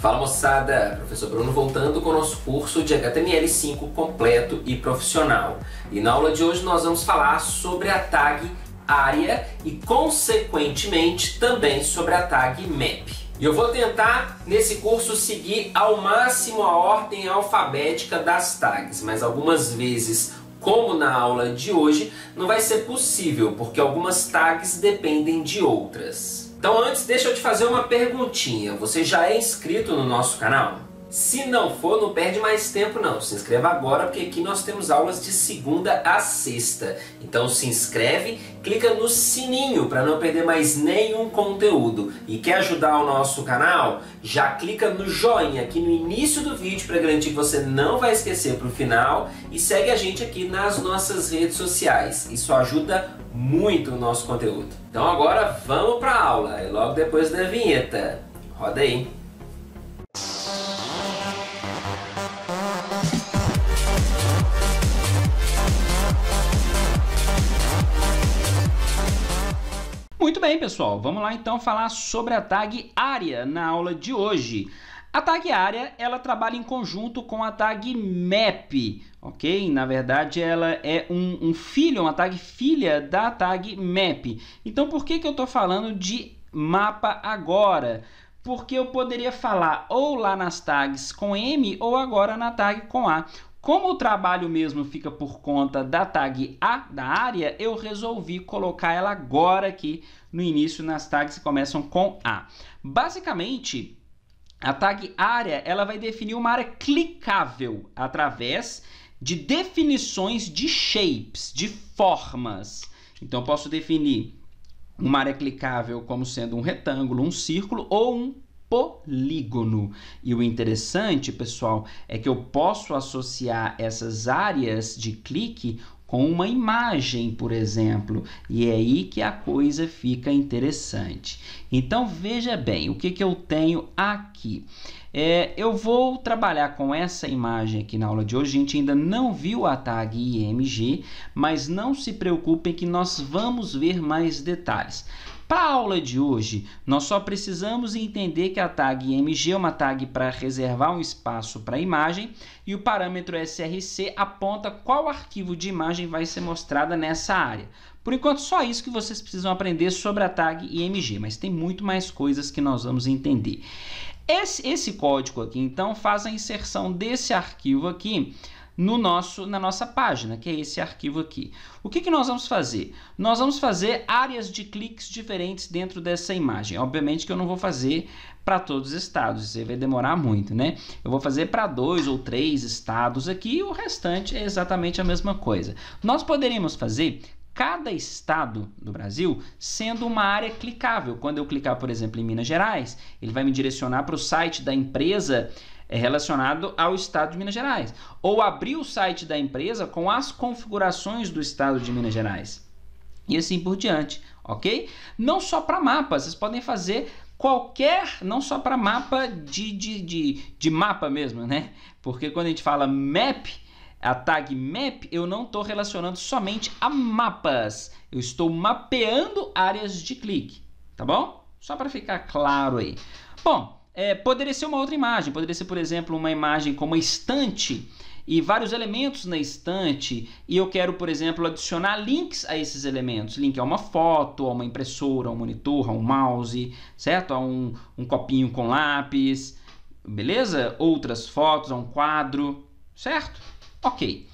Fala moçada, professor Bruno voltando com o nosso curso de HTML5 completo e profissional. E na aula de hoje nós vamos falar sobre a tag área e consequentemente também sobre a tag map. E eu vou tentar nesse curso seguir ao máximo a ordem alfabética das tags, mas algumas vezes como na aula de hoje, não vai ser possível, porque algumas tags dependem de outras. Então antes deixa eu te fazer uma perguntinha. Você já é inscrito no nosso canal? Se não for, não perde mais tempo não. Se inscreva agora porque aqui nós temos aulas de segunda a sexta. Então se inscreve, clica no sininho para não perder mais nenhum conteúdo. E quer ajudar o nosso canal? Já clica no joinha aqui no início do vídeo para garantir que você não vai esquecer para o final e segue a gente aqui nas nossas redes sociais. Isso ajuda muito o nosso conteúdo. Então agora vamos para a aula e logo depois da vinheta. Roda aí. Muito bem, pessoal. Vamos lá então falar sobre a tag área na aula de hoje. A tag área, ela trabalha em conjunto com a tag map, ok? Na verdade, ela é um, um, filho, uma tag filha da tag map. Então, por que, que eu estou falando de mapa agora? Porque eu poderia falar ou lá nas tags com M ou agora na tag com A. Como o trabalho mesmo fica por conta da tag A da área, eu resolvi colocar ela agora aqui no início nas tags que começam com A. Basicamente, a tag área ela vai definir uma área clicável através de definições de shapes, de formas. Então eu posso definir uma área clicável como sendo um retângulo, um círculo ou um polígono. E o interessante, pessoal, é que eu posso associar essas áreas de clique com uma imagem, por exemplo. E é aí que a coisa fica interessante. Então veja bem o que, que eu tenho aqui. É, eu vou trabalhar com essa imagem aqui na aula de hoje. A gente ainda não viu a tag IMG, mas não se preocupem que nós vamos ver mais detalhes. Para a aula de hoje, nós só precisamos entender que a tag img é uma tag para reservar um espaço para a imagem e o parâmetro src aponta qual arquivo de imagem vai ser mostrada nessa área. Por enquanto, só isso que vocês precisam aprender sobre a tag img, mas tem muito mais coisas que nós vamos entender. Esse, esse código aqui, então, faz a inserção desse arquivo aqui no nosso, na nossa página, que é esse arquivo aqui. O que, que nós vamos fazer? Nós vamos fazer áreas de cliques diferentes dentro dessa imagem. Obviamente que eu não vou fazer para todos os estados, isso aí vai demorar muito, né? Eu vou fazer para dois ou três estados aqui e o restante é exatamente a mesma coisa. Nós poderíamos fazer cada estado do Brasil sendo uma área clicável. Quando eu clicar, por exemplo, em Minas Gerais, ele vai me direcionar para o site da empresa é relacionado ao estado de Minas Gerais. Ou abrir o site da empresa com as configurações do estado de Minas Gerais. E assim por diante, ok? Não só para mapas, vocês podem fazer qualquer, não só para mapa de, de, de, de, mapa mesmo, né? Porque quando a gente fala map, a tag map, eu não estou relacionando somente a mapas, eu estou mapeando áreas de clique, tá bom? Só para ficar claro aí. Bom, é, poderia ser uma outra imagem, poderia ser, por exemplo, uma imagem com uma estante e vários elementos na estante e eu quero, por exemplo, adicionar links a esses elementos. Link a uma foto, a uma impressora, a um monitor, a um mouse, certo? A um, um copinho com lápis, beleza? Outras fotos, a um quadro, certo? Ok.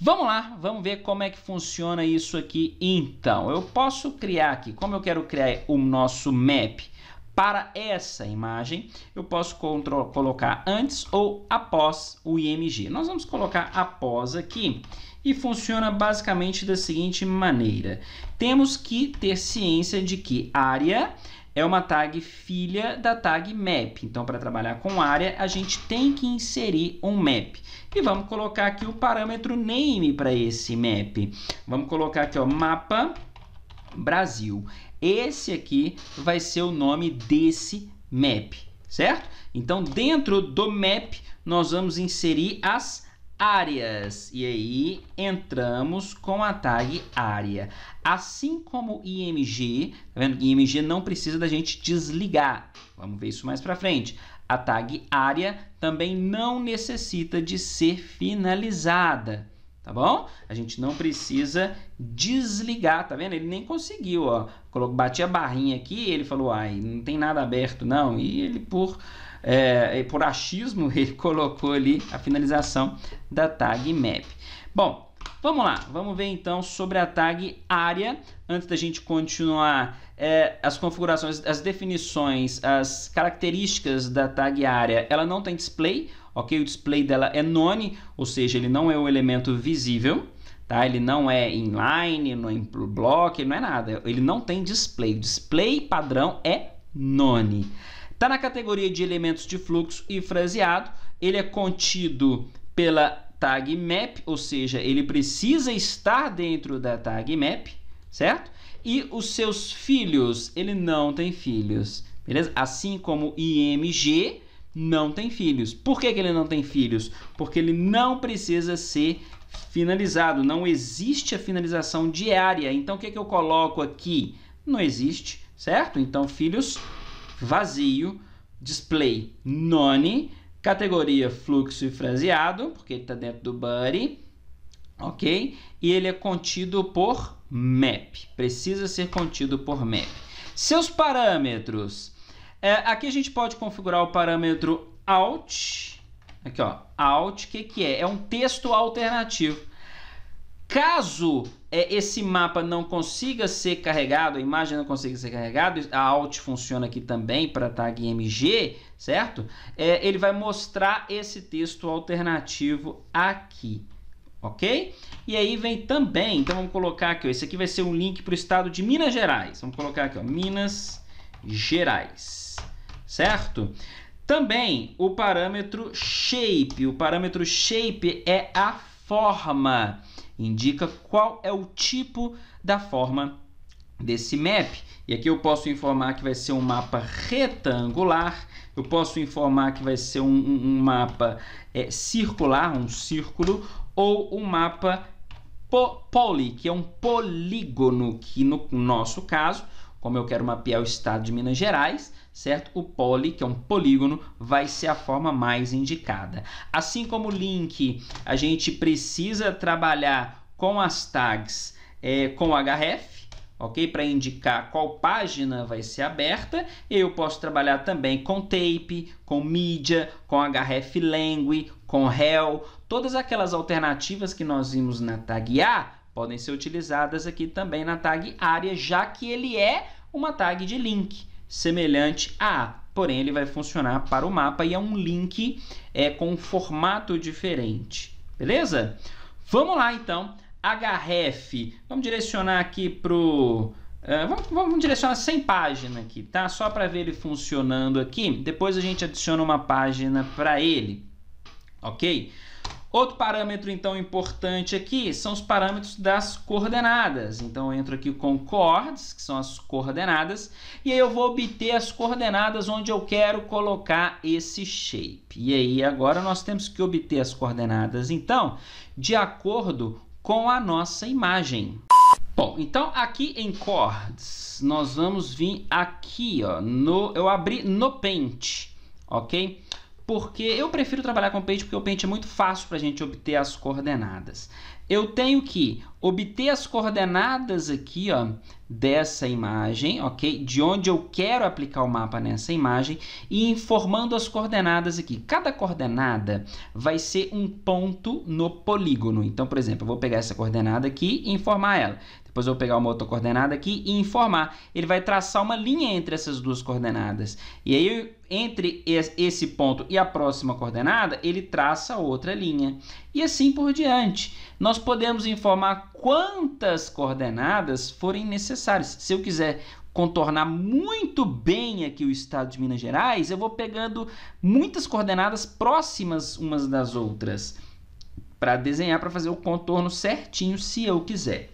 Vamos lá, vamos ver como é que funciona isso aqui então. Eu posso criar aqui, como eu quero criar o nosso map, para essa imagem, eu posso colocar antes ou após o IMG. Nós vamos colocar após aqui e funciona basicamente da seguinte maneira. Temos que ter ciência de que área é uma tag filha da tag map. Então, para trabalhar com área, a gente tem que inserir um map. E vamos colocar aqui o parâmetro name para esse map. Vamos colocar aqui, o mapa Brasil. Esse aqui vai ser o nome desse map, certo? Então, dentro do map, nós vamos inserir as áreas. E aí, entramos com a tag área. Assim como IMG, tá vendo? IMG não precisa da gente desligar. Vamos ver isso mais para frente. A tag área também não necessita de ser finalizada tá bom? A gente não precisa desligar, tá vendo? Ele nem conseguiu, ó. Bati a barrinha aqui ele falou, ai, não tem nada aberto não. E ele, por, é, é por achismo, ele colocou ali a finalização da tag map. Bom, vamos lá. Vamos ver então sobre a tag área. Antes da gente continuar é, as configurações, as definições, as características da tag área. Ela não tem display, ok? O display dela é none, ou seja, ele não é um elemento visível, tá? Ele não é inline, não é block, não é nada. Ele não tem display. O display padrão é none. Está na categoria de elementos de fluxo e fraseado. Ele é contido pela tag map, ou seja, ele precisa estar dentro da tag map, certo? E os seus filhos, ele não tem filhos, beleza? Assim como IMG, não tem filhos. Por que, que ele não tem filhos? Porque ele não precisa ser finalizado, não existe a finalização diária. Então o que, que eu coloco aqui? Não existe, certo? Então filhos vazio, display none, categoria fluxo e fraseado, porque ele está dentro do body ok? E ele é contido por map, precisa ser contido por map. Seus parâmetros. É, aqui a gente pode configurar o parâmetro alt. Aqui, ó. Alt, o que, que é? É um texto alternativo. Caso é, esse mapa não consiga ser carregado, a imagem não consiga ser carregada, a alt funciona aqui também para tag MG, certo? É, ele vai mostrar esse texto alternativo aqui, ok? E aí vem também, então vamos colocar aqui, ó, esse aqui vai ser um link para o estado de Minas Gerais. Vamos colocar aqui, ó, Minas Gerais certo? Também o parâmetro shape. O parâmetro shape é a forma, indica qual é o tipo da forma desse map. E aqui eu posso informar que vai ser um mapa retangular, eu posso informar que vai ser um, um mapa é, circular, um círculo, ou um mapa po poly, que é um polígono, que no nosso caso como eu quero mapear o estado de Minas Gerais, certo? O poly, que é um polígono, vai ser a forma mais indicada. Assim como o link, a gente precisa trabalhar com as tags é, com href, ok? Para indicar qual página vai ser aberta. Eu posso trabalhar também com tape, com mídia, com href language, com rel. Todas aquelas alternativas que nós vimos na tag A podem ser utilizadas aqui também na tag área, já que ele é uma tag de link, semelhante a porém ele vai funcionar para o mapa e é um link é, com um formato diferente, beleza? Vamos lá então, href, vamos direcionar aqui para o... Uh, é, vamos, vamos, direcionar sem página aqui, tá? Só para ver ele funcionando aqui, depois a gente adiciona uma página para ele, ok? Outro parâmetro então importante aqui são os parâmetros das coordenadas. Então eu entro aqui com chords, que são as coordenadas, e aí eu vou obter as coordenadas onde eu quero colocar esse shape. E aí agora nós temos que obter as coordenadas então de acordo com a nossa imagem. Bom, então aqui em chords nós vamos vir aqui, ó, no eu abri no Paint, OK? porque eu prefiro trabalhar com Paint porque o Paint é muito fácil para a gente obter as coordenadas eu tenho que obter as coordenadas aqui ó, dessa imagem, ok? De onde eu quero aplicar o mapa nessa imagem e informando as coordenadas aqui. Cada coordenada vai ser um ponto no polígono. Então, por exemplo, eu vou pegar essa coordenada aqui e informar ela. Depois eu vou pegar uma outra coordenada aqui e informar. Ele vai traçar uma linha entre essas duas coordenadas. E aí, entre esse ponto e a próxima coordenada, ele traça outra linha. E assim por diante. Nós nós podemos informar quantas coordenadas forem necessárias. Se eu quiser contornar muito bem aqui o estado de Minas Gerais, eu vou pegando muitas coordenadas próximas umas das outras para desenhar, para fazer o contorno certinho, se eu quiser.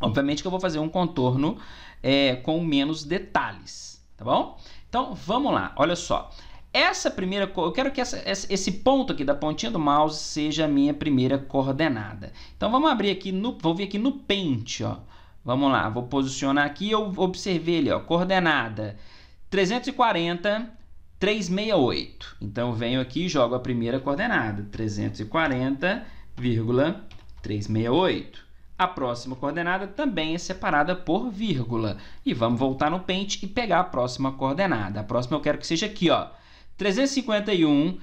Obviamente que eu vou fazer um contorno é, com menos detalhes, tá bom? Então, vamos lá, olha só. Essa primeira, eu quero que essa, esse ponto aqui da pontinha do mouse seja a minha primeira coordenada. Então vamos abrir aqui no, vou vir aqui no Paint, ó. Vamos lá, vou posicionar aqui, eu observei ali, ó, coordenada 340 368. Então eu venho aqui e jogo a primeira coordenada, 340,368. A próxima coordenada também é separada por vírgula. E vamos voltar no Paint e pegar a próxima coordenada. A próxima eu quero que seja aqui, ó, 351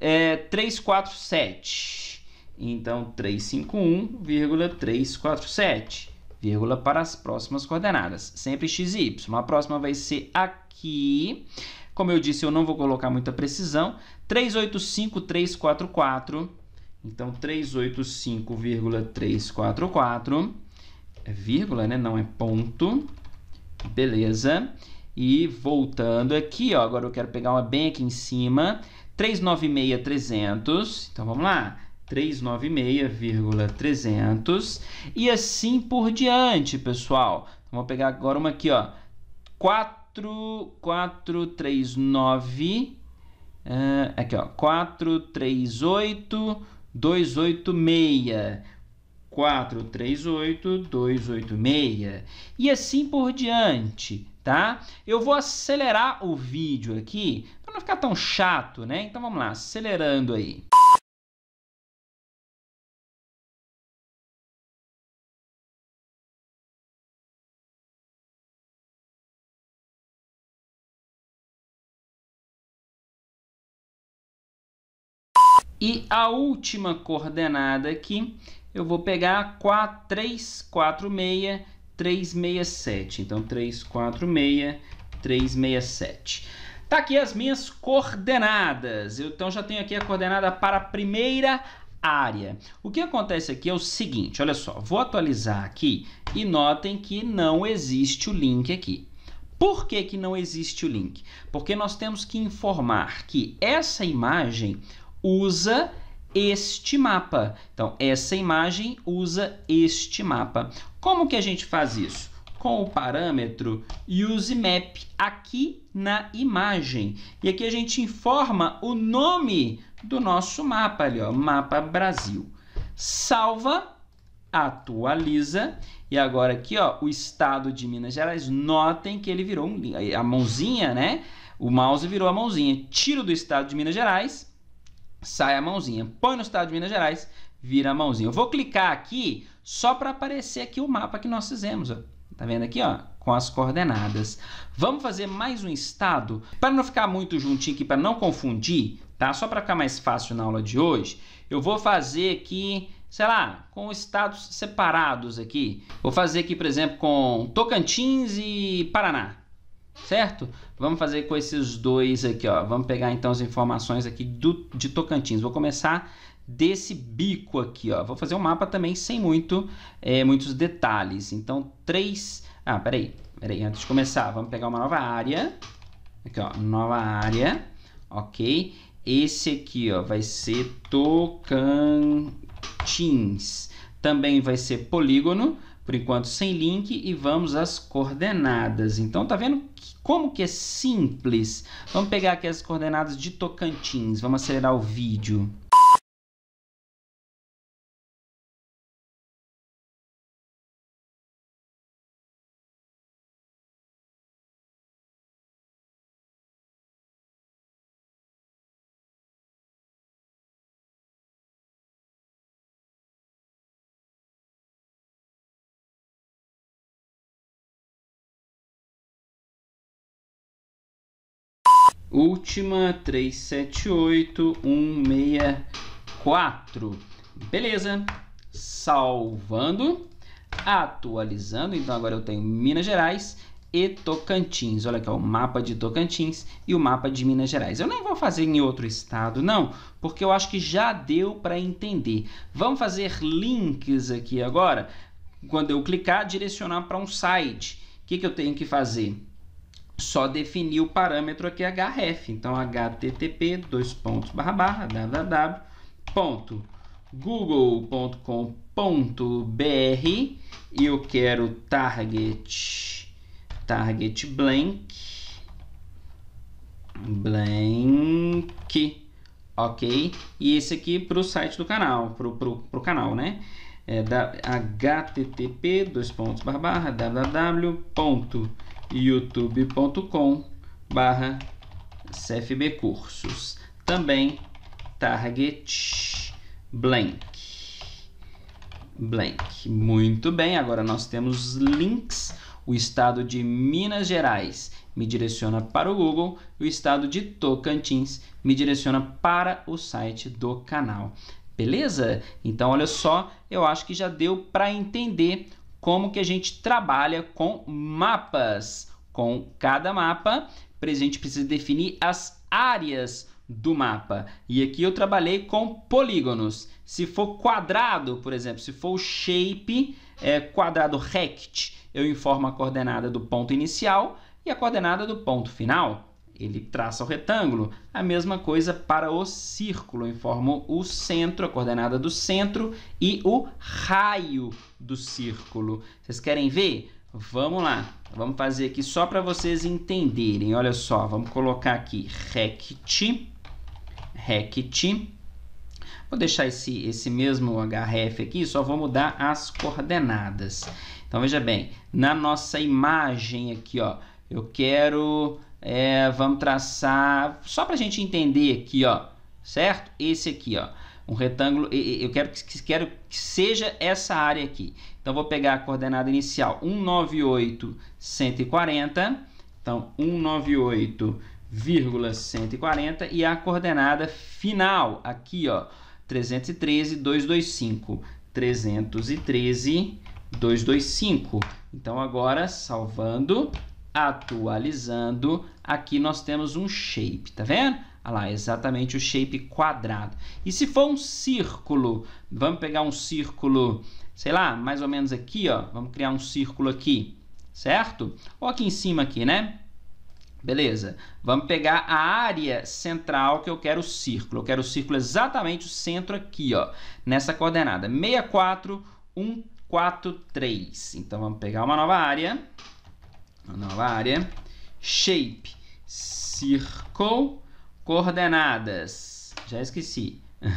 é 347. Então 351,347, vírgula para as próximas coordenadas, sempre x e y. A próxima vai ser aqui. Como eu disse, eu não vou colocar muita precisão. 385,344. Então 385,344, é vírgula, né? Não é ponto. Beleza. E voltando aqui, ó, agora eu quero pegar uma bem aqui em cima, 396,300. Então vamos lá. 396,300 e assim por diante, pessoal. Então, vou pegar agora uma aqui, ó. 4439 uh, ah, aqui, ó. 438286. 438286. e assim por diante tá? Eu vou acelerar o vídeo aqui para não ficar tão chato, né? Então vamos lá, acelerando aí. E a última coordenada aqui, eu vou pegar 4, 3, 4, 6, 367. Então, 346, 367. Tá aqui as minhas coordenadas. Eu, então, já tenho aqui a coordenada para a primeira área. O que acontece aqui é o seguinte, olha só. Vou atualizar aqui e notem que não existe o link aqui. Por que, que não existe o link? Porque nós temos que informar que essa imagem usa este mapa. Então, essa imagem usa este mapa. Como que a gente faz isso? Com o parâmetro useMap aqui na imagem. E aqui a gente informa o nome do nosso mapa ali, ó, mapa Brasil. Salva, atualiza e agora aqui, ó, o estado de Minas Gerais, notem que ele virou um, a mãozinha, né? O mouse virou a mãozinha. Tiro do estado de Minas Gerais, sai a mãozinha. Põe no estado de Minas Gerais, vira a mãozinha. Eu vou clicar aqui só para aparecer aqui o mapa que nós fizemos. Ó. Tá vendo aqui, ó? Com as coordenadas. Vamos fazer mais um estado? Para não ficar muito juntinho aqui, para não confundir, tá? Só para ficar mais fácil na aula de hoje, eu vou fazer aqui, sei lá, com estados separados aqui. Vou fazer aqui, por exemplo, com Tocantins e Paraná certo? Vamos fazer com esses dois aqui, ó. Vamos pegar então as informações aqui do, de Tocantins. Vou começar desse bico aqui, ó. Vou fazer um mapa também sem muito, é, muitos detalhes. Então, três... Ah, peraí, peraí, antes de começar, vamos pegar uma nova área. Aqui, ó, nova área, ok? Esse aqui, ó, vai ser Tocantins. Também vai ser polígono por enquanto sem link e vamos às coordenadas. Então tá vendo como que é simples? Vamos pegar aqui as coordenadas de Tocantins, vamos acelerar o vídeo. Última 378164. Beleza. Salvando, atualizando. Então agora eu tenho Minas Gerais e Tocantins. Olha aqui, ó, o mapa de Tocantins e o mapa de Minas Gerais. Eu não vou fazer em outro estado, não, porque eu acho que já deu para entender. Vamos fazer links aqui agora. Quando eu clicar, direcionar para um site. O que, que eu tenho que fazer? só definir o parâmetro aqui href. Então, http dois pontos barra barra www.google.com.br e eu quero target target blank blank ok e esse aqui para o site do canal para o canal né é da http dois pontos barra barra www youtube.com barra Cursos. Também Target Blank. Blank. Muito bem, agora nós temos links. O estado de Minas Gerais me direciona para o Google, o estado de Tocantins me direciona para o site do canal. Beleza? Então, olha só, eu acho que já deu para entender como que a gente trabalha com mapas. Com cada mapa, a gente precisa definir as áreas do mapa. E aqui eu trabalhei com polígonos. Se for quadrado, por exemplo, se for o shape é, quadrado rect, eu informo a coordenada do ponto inicial e a coordenada do ponto final ele traça o retângulo. A mesma coisa para o círculo, Informo o centro, a coordenada do centro e o raio do círculo. Vocês querem ver? Vamos lá. Vamos fazer aqui só para vocês entenderem. Olha só, vamos colocar aqui rect, rect. Vou deixar esse, esse mesmo href aqui, só vou mudar as coordenadas. Então, veja bem, na nossa imagem aqui, ó, eu quero é, vamos traçar, só para a gente entender aqui, ó, certo? Esse aqui, ó, um retângulo, eu quero que, quero que seja essa área aqui. Então, vou pegar a coordenada inicial, 198, 140. Então, 198 140 e a coordenada final, aqui, ó, 313, 225. 313, 225. Então, agora, salvando, atualizando, aqui nós temos um shape, tá vendo? Olha lá, exatamente o shape quadrado. E se for um círculo, vamos pegar um círculo, sei lá, mais ou menos aqui, ó. Vamos criar um círculo aqui, certo? Ou aqui em cima aqui, né? Beleza, vamos pegar a área central que eu quero o círculo. Eu quero o círculo exatamente o centro aqui, ó, nessa coordenada. 64, 1, Então, vamos pegar uma nova área nova área, shape, circle, coordenadas, já esqueci,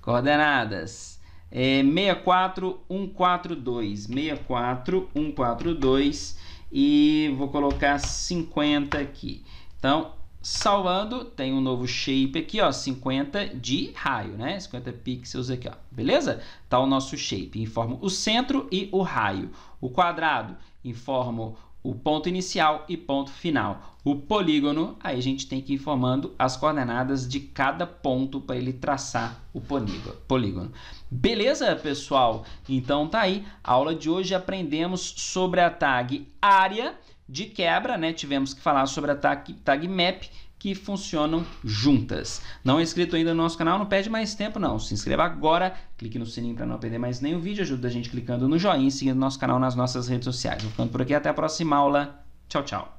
coordenadas, é 64142, 64142 e vou colocar 50 aqui. Então, salvando, tem um novo shape aqui, ó, 50 de raio, né? 50 pixels aqui, ó. Beleza? Tá o nosso shape, informa o centro e o raio. O quadrado informa o ponto inicial e ponto final. O polígono, aí a gente tem que ir informando as coordenadas de cada ponto para ele traçar o polígono. Beleza, pessoal? Então tá aí. A aula de hoje aprendemos sobre a tag área de quebra, né? Tivemos que falar sobre a tag, tag map que funcionam juntas. Não é inscrito ainda no nosso canal, não perde mais tempo não. Se inscreva agora, clique no sininho para não perder mais nenhum vídeo, ajuda a gente clicando no joinha e seguindo nosso canal nas nossas redes sociais. Vou ficando por aqui, até a próxima aula. Tchau, tchau.